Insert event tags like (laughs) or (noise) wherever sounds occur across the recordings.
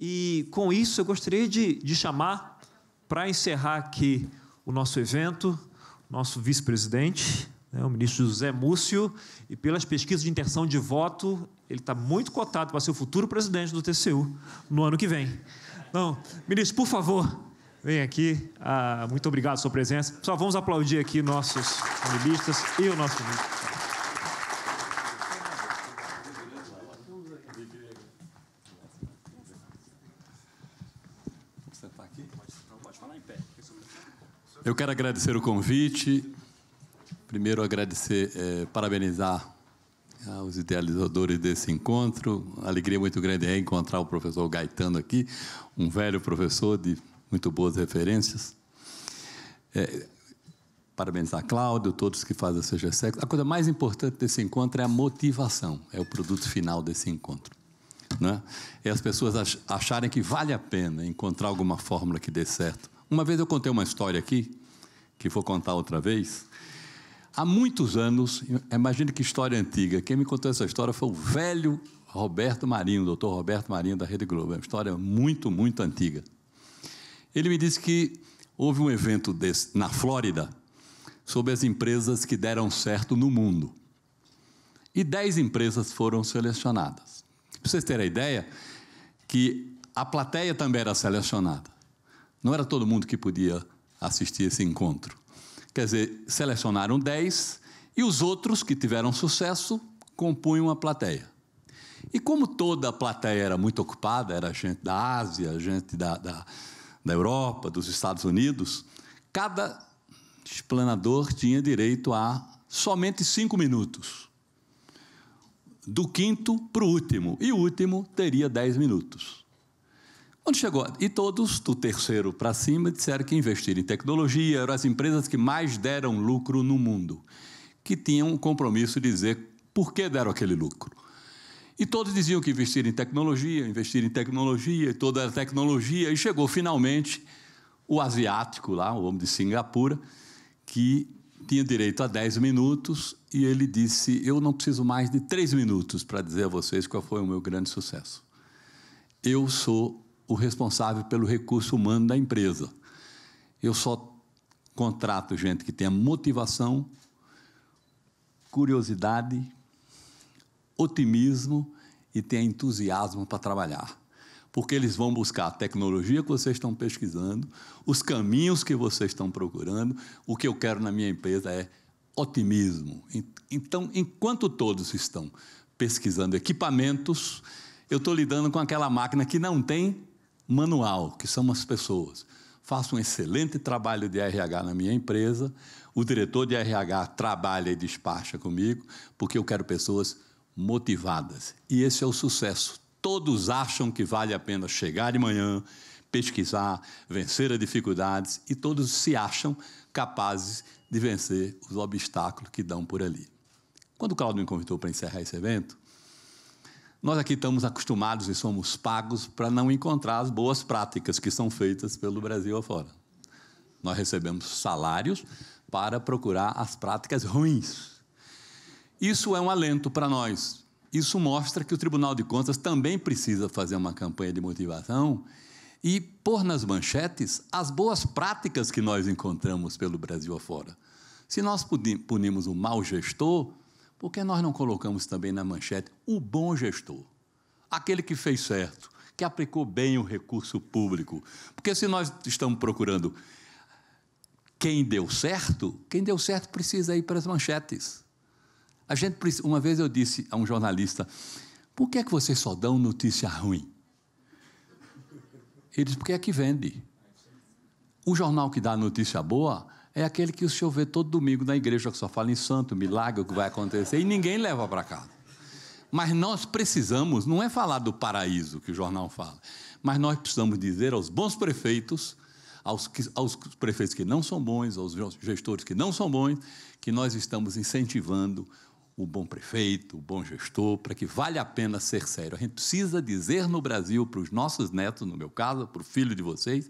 E com isso eu gostaria de, de chamar, para encerrar aqui o nosso evento, nosso vice-presidente, né, o ministro José Múcio, e pelas pesquisas de intenção de voto, ele está muito cotado para ser o futuro presidente do TCU no ano que vem. Então, ministro, por favor, vem aqui. Ah, muito obrigado pela sua presença. só vamos aplaudir aqui nossos ministros e o nosso ministro. Eu quero agradecer o convite. Primeiro, agradecer, é, parabenizar aos ah, idealizadores desse encontro. alegria muito grande é encontrar o professor Gaetano aqui, um velho professor de muito boas referências. É, parabenizar Cláudio, todos que fazem a CGSEC. A coisa mais importante desse encontro é a motivação, é o produto final desse encontro. Né? É as pessoas acharem que vale a pena encontrar alguma fórmula que dê certo. Uma vez eu contei uma história aqui, que vou contar outra vez. Há muitos anos, imagine que história antiga, quem me contou essa história foi o velho Roberto Marinho, doutor Roberto Marinho da Rede Globo. É uma história muito, muito antiga. Ele me disse que houve um evento desse, na Flórida sobre as empresas que deram certo no mundo. E dez empresas foram selecionadas. Para vocês terem a ideia, que a plateia também era selecionada. Não era todo mundo que podia assistir esse encontro. Quer dizer, selecionaram 10 e os outros que tiveram sucesso compunham a plateia. E como toda a plateia era muito ocupada, era gente da Ásia, gente da, da, da Europa, dos Estados Unidos, cada explanador tinha direito a somente cinco minutos. Do quinto para o último. E o último teria dez minutos. Quando chegou, e todos, do terceiro para cima, disseram que investir em tecnologia eram as empresas que mais deram lucro no mundo, que tinham um compromisso de dizer por que deram aquele lucro. E todos diziam que investir em tecnologia, investir em tecnologia, toda a tecnologia, e chegou finalmente o asiático lá, o homem de Singapura, que tinha direito a 10 minutos e ele disse: Eu não preciso mais de 3 minutos para dizer a vocês qual foi o meu grande sucesso. Eu sou o responsável pelo recurso humano da empresa. Eu só contrato gente que tenha motivação, curiosidade, otimismo e tenha entusiasmo para trabalhar. Porque eles vão buscar a tecnologia que vocês estão pesquisando, os caminhos que vocês estão procurando. O que eu quero na minha empresa é otimismo. Então, enquanto todos estão pesquisando equipamentos, eu estou lidando com aquela máquina que não tem manual, que são as pessoas. Faço um excelente trabalho de RH na minha empresa, o diretor de RH trabalha e despacha comigo, porque eu quero pessoas motivadas. E esse é o sucesso. Todos acham que vale a pena chegar de manhã, pesquisar, vencer as dificuldades e todos se acham capazes de vencer os obstáculos que dão por ali. Quando o Claudio me convidou para encerrar esse evento, nós aqui estamos acostumados e somos pagos para não encontrar as boas práticas que são feitas pelo Brasil afora. Nós recebemos salários para procurar as práticas ruins. Isso é um alento para nós. Isso mostra que o Tribunal de Contas também precisa fazer uma campanha de motivação e pôr nas manchetes as boas práticas que nós encontramos pelo Brasil afora. Se nós punimos o um mau gestor, por que nós não colocamos também na manchete o bom gestor? Aquele que fez certo, que aplicou bem o recurso público. Porque se nós estamos procurando quem deu certo, quem deu certo precisa ir para as manchetes. A gente uma vez eu disse a um jornalista: "Por que é que vocês só dão notícia ruim?" Ele disse: "Porque é que vende. O jornal que dá notícia boa é aquele que o senhor vê todo domingo na igreja, que só fala em santo, milagre, o que vai acontecer, e ninguém leva para casa. Mas nós precisamos, não é falar do paraíso que o jornal fala, mas nós precisamos dizer aos bons prefeitos, aos, que, aos prefeitos que não são bons, aos gestores que não são bons, que nós estamos incentivando o bom prefeito, o bom gestor, para que vale a pena ser sério. A gente precisa dizer no Brasil para os nossos netos, no meu caso, para o filho de vocês,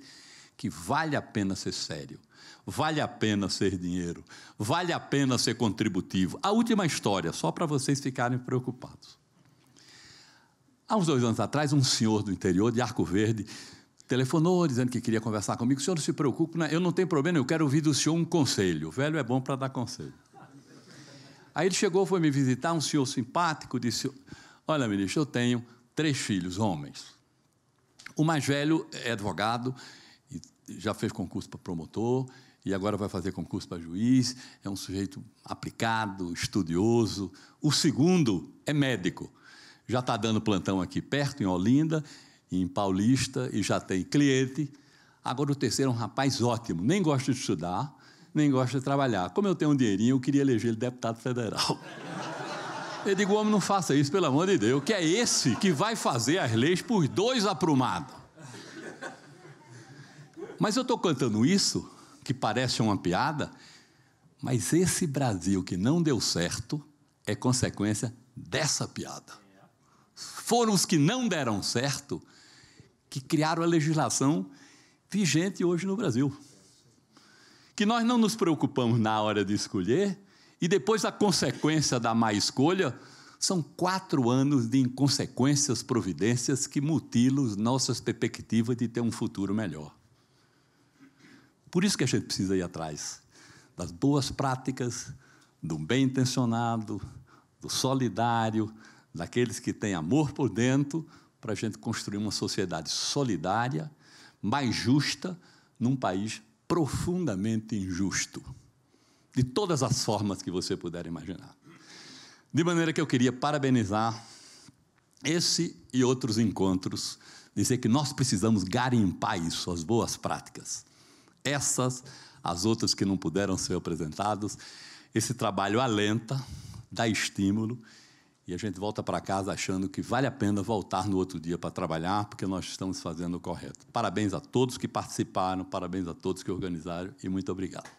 que vale a pena ser sério, vale a pena ser dinheiro, vale a pena ser contributivo. A última história, só para vocês ficarem preocupados. Há uns dois anos atrás, um senhor do interior de Arco Verde telefonou dizendo que queria conversar comigo. O senhor não se preocupe, né? eu não tenho problema, eu quero ouvir do senhor um conselho. O velho é bom para dar conselho. Aí ele chegou, foi me visitar, um senhor simpático, disse: Olha, ministro, eu tenho três filhos, homens. O mais velho é advogado, já fez concurso para promotor e agora vai fazer concurso para juiz. É um sujeito aplicado, estudioso. O segundo é médico. Já está dando plantão aqui perto, em Olinda, em Paulista, e já tem cliente. Agora o terceiro é um rapaz ótimo, nem gosta de estudar, nem gosta de trabalhar. Como eu tenho um dinheirinho, eu queria eleger ele deputado federal. (laughs) Eu digo, homem, não faça isso, pelo amor de Deus, que é esse que vai fazer as leis por dois aprumados. Mas eu estou contando isso, que parece uma piada, mas esse Brasil que não deu certo é consequência dessa piada. Foram os que não deram certo que criaram a legislação vigente hoje no Brasil. Que nós não nos preocupamos na hora de escolher e depois a consequência da má escolha são quatro anos de inconsequências providências que mutilam nossas perspectivas de ter um futuro melhor. Por isso que a gente precisa ir atrás das boas práticas, do bem intencionado, do solidário, daqueles que têm amor por dentro, para a gente construir uma sociedade solidária, mais justa, num país profundamente injusto, de todas as formas que você puder imaginar. De maneira que eu queria parabenizar esse e outros encontros, dizer que nós precisamos garimpar isso, as boas práticas essas, as outras que não puderam ser apresentadas. Esse trabalho alenta, dá estímulo e a gente volta para casa achando que vale a pena voltar no outro dia para trabalhar, porque nós estamos fazendo o correto. Parabéns a todos que participaram, parabéns a todos que organizaram e muito obrigado.